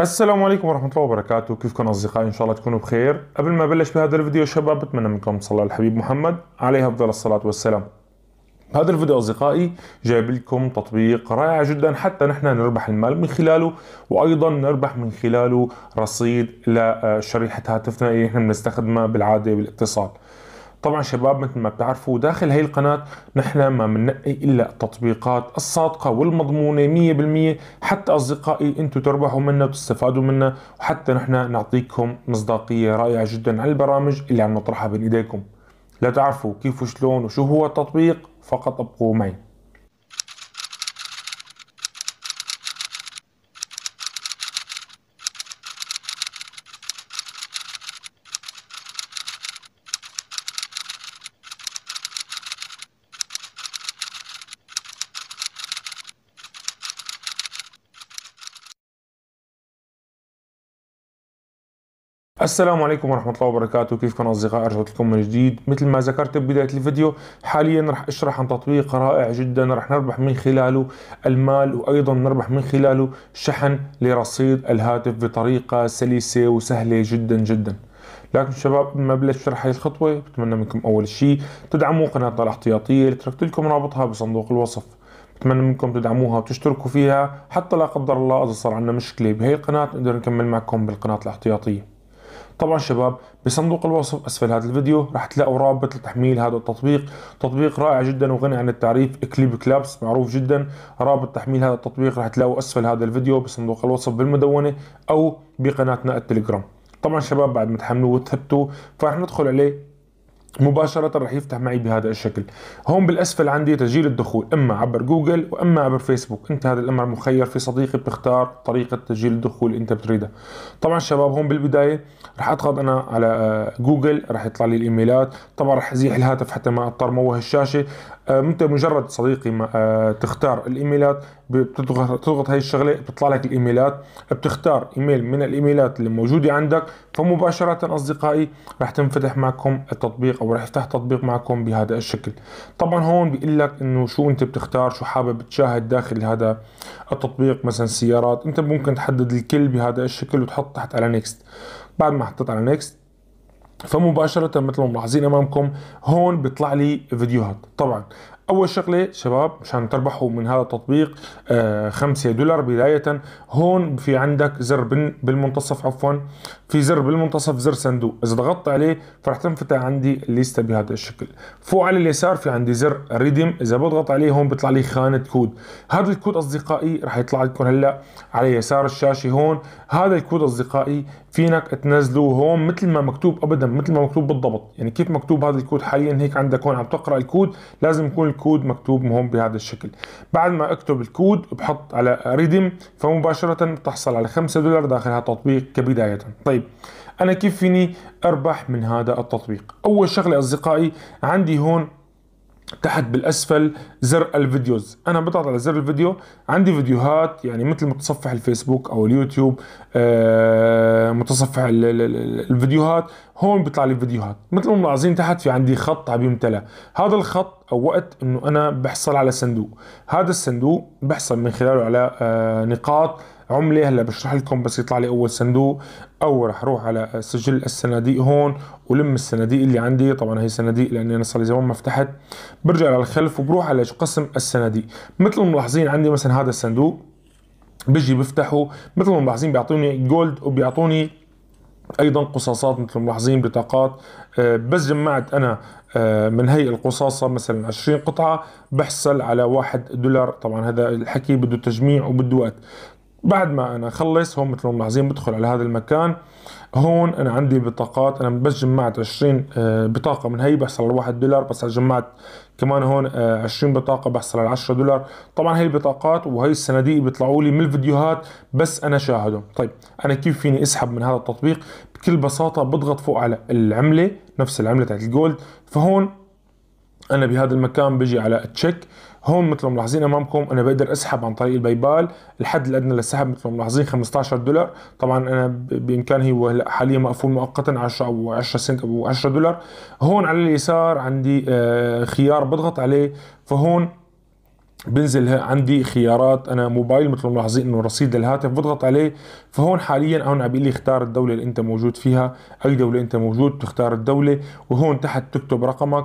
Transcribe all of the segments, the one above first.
السلام عليكم ورحمة الله وبركاته كيفكم أصدقائي إن شاء الله تكونوا بخير قبل ما أبلش بهذا الفيديو شباب بتمنى منكم صلاة الحبيب محمد عليه أفضل الصلاة والسلام بهذا الفيديو أصدقائي جايب لكم تطبيق رائع جدا حتى نحن نربح المال من خلاله وأيضا نربح من خلاله رصيد لشريحة هاتفنا اللي نحن بنستخدمها بالعادة بالاتصال طبعا شباب مثل ما بتعرفوا داخل هي القناة نحن ما بننقي إلا التطبيقات الصادقة والمضمونة 100% حتى أصدقائي أنتم تربحوا منها وتستفادوا منها وحتى نحن نعطيكم مصداقية رائعة جدا على البرامج اللي عم نطرحها بين إيديكم لا تعرفوا كيف وشلون وشو هو التطبيق فقط ابقوا معي السلام عليكم ورحمة الله وبركاته كيفكم أصدقائي رجعت لكم من جديد مثل ما ذكرت ببداية الفيديو حاليا رح أشرح عن تطبيق رائع جدا رح نربح من خلاله المال وأيضا نربح من خلاله شحن لرصيد الهاتف بطريقة سلسة وسهلة جدا جدا لكن شباب ما بلش شرح هاي الخطوة بتمنى منكم أول شيء تدعموا قناتنا الاحتياطية اللي تركت لكم رابطها بصندوق الوصف بتمنى منكم تدعموها وتشتركوا فيها حتى لا قدر الله إذا صار عندنا مشكلة بهي القناة نقدر نكمل معكم بالقناة الاحتياطية طبعا شباب بصندوق الوصف اسفل هذا الفيديو رح تلاقوا رابط لتحميل هذا التطبيق تطبيق رائع جدا وغني عن التعريف كليب كلابس معروف جدا رابط تحميل هذا التطبيق رح تلاقوا اسفل هذا الفيديو بصندوق الوصف بالمدونه او بقناتنا التليجرام طبعا شباب بعد ما تحملوه وتثبتوه فرح ندخل عليه مباشرة رح يفتح معي بهذا الشكل هون بالأسفل عندي تسجيل الدخول إما عبر جوجل وإما عبر فيسبوك أنت هذا الأمر مخير في صديقي بتختار طريقة تسجيل الدخول اللي أنت بتريدها طبعا شباب هون بالبداية رح أضغط أنا على آه، جوجل رح يطلع لي الإيميلات طبعا رح أزيح الهاتف حتى ما أضطر موه الشاشة آه، أنت مجرد صديقي ما آه، تختار الإيميلات بتضغط تضغط هاي الشغلة بتطلع لك الإيميلات بتختار إيميل من الإيميلات اللي موجودة عندك فمباشرة أصدقائي رح تنفتح معكم التطبيق او رح يفتح تطبيق معكم بهذا الشكل طبعا هون بيقول لك انه شو انت بتختار شو حابب تشاهد داخل هذا التطبيق مثلا سيارات انت ممكن تحدد الكل بهذا الشكل وتحط تحت على نيكست بعد ما حطيت على نيكست فمباشرة مثل ما ملاحظين امامكم هون بيطلع لي فيديوهات طبعا اول شغله شباب مشان تربحوا من هذا التطبيق 5 آه دولار بدايه هون في عندك زر بالمنتصف عفوا في زر بالمنتصف زر صندوق اذا ضغطت عليه فرح تنفتح عندي الليسته بهذا الشكل فوق على اليسار في عندي زر ريديم اذا بضغط عليه هون بيطلع لي خانه كود هذا الكود اصدقائي رح يطلع لكم هلا على يسار الشاشه هون هذا الكود اصدقائي فينك تنزله هون مثل ما مكتوب ابدا مثل ما مكتوب بالضبط يعني كيف مكتوب هذا الكود حاليا هيك عندك هون عم تقرا الكود لازم يكون الكود مكتوب هون بهذا الشكل بعد ما اكتب الكود بحط على ريدم فمباشره بتحصل على 5 دولار داخل هذا التطبيق كبدايه طيب انا كيف فيني اربح من هذا التطبيق اول شغله اصدقائي عندي هون تحت بالاسفل زر الفيديوز انا بضغط على زر الفيديو عندي فيديوهات يعني مثل متصفح الفيسبوك او اليوتيوب آه متصفح الـ الـ الـ الفيديوهات هون بيطلع لي فيديوهات مثل ما ملاحظين تحت في عندي خط عم يمتلى هذا الخط او وقت انه انا بحصل على صندوق هذا الصندوق بحصل من خلاله على آه نقاط عمله هلا بشرح لكم بس يطلع لي اول صندوق او رح اروح على سجل الصناديق هون ولم الصناديق اللي عندي طبعا هي صناديق لاني انا صار لي زمان ما فتحت برجع للخلف وبروح على قسم الصناديق مثل ما ملاحظين عندي مثلا هذا الصندوق بيجي بفتحه مثل ما ملاحظين بيعطوني جولد وبيعطوني ايضا قصاصات مثل ملاحظين بطاقات آه، بس جمعت انا آه، من هي القصاصة مثلا 20 قطعة بحصل على 1 دولار طبعا هذا الحكي بده تجميع وبده وقت بعد ما انا اخلص هون مثل ما ملاحظين بدخل على هذا المكان هون انا عندي بطاقات انا بس جمعت 20 آه، بطاقه من هي بحصل على 1 دولار بس جمعت كمان هون 20 آه، بطاقه بحصل على 10 دولار طبعا هي البطاقات وهي الصناديق بيطلعوا لي من الفيديوهات بس انا شاهدهم طيب انا كيف فيني اسحب من هذا التطبيق بكل بساطه بضغط فوق على العمله نفس العمله تاعت الجولد فهون انا بهذا المكان بجي على تشيك هون مثل ما ملاحظين امامكم انا بقدر اسحب عن طريق الباي بال الحد الادنى للسحب مثل ما ملاحظين 15 دولار طبعا انا بامكاني هو هلا حاليا مقفول مؤقتا 10 او 10 سنت او 10 دولار هون على اليسار عندي آه، خيار بضغط عليه فهون بنزل عندي خيارات انا موبايل مثل ما ملاحظين انه رصيد للهاتف بضغط عليه فهون حاليا هون عم بيقول لي اختار الدوله اللي انت موجود فيها اي دوله انت موجود تختار الدوله وهون تحت تكتب رقمك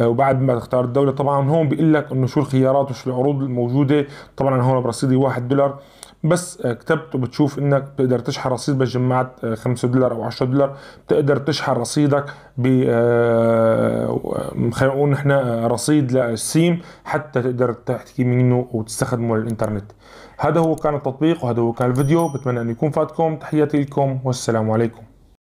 آه، وبعد ما تختار الدوله طبعا هون بيقول لك انه شو الخيارات وشو العروض الموجوده طبعا هون برصيدي 1 دولار بس آه، كتبت وبتشوف انك بتقدر تشحن رصيد بس جمعت 5 دولار او 10 دولار بتقدر تشحن رصيدك ب آه، خلينا نقول نحن رصيد للسيم حتى تقدر تحكي منه وتستخدمه للانترنت هذا هو كان التطبيق وهذا هو كان الفيديو بتمنى انه يكون فاتكم تحياتي لكم والسلام عليكم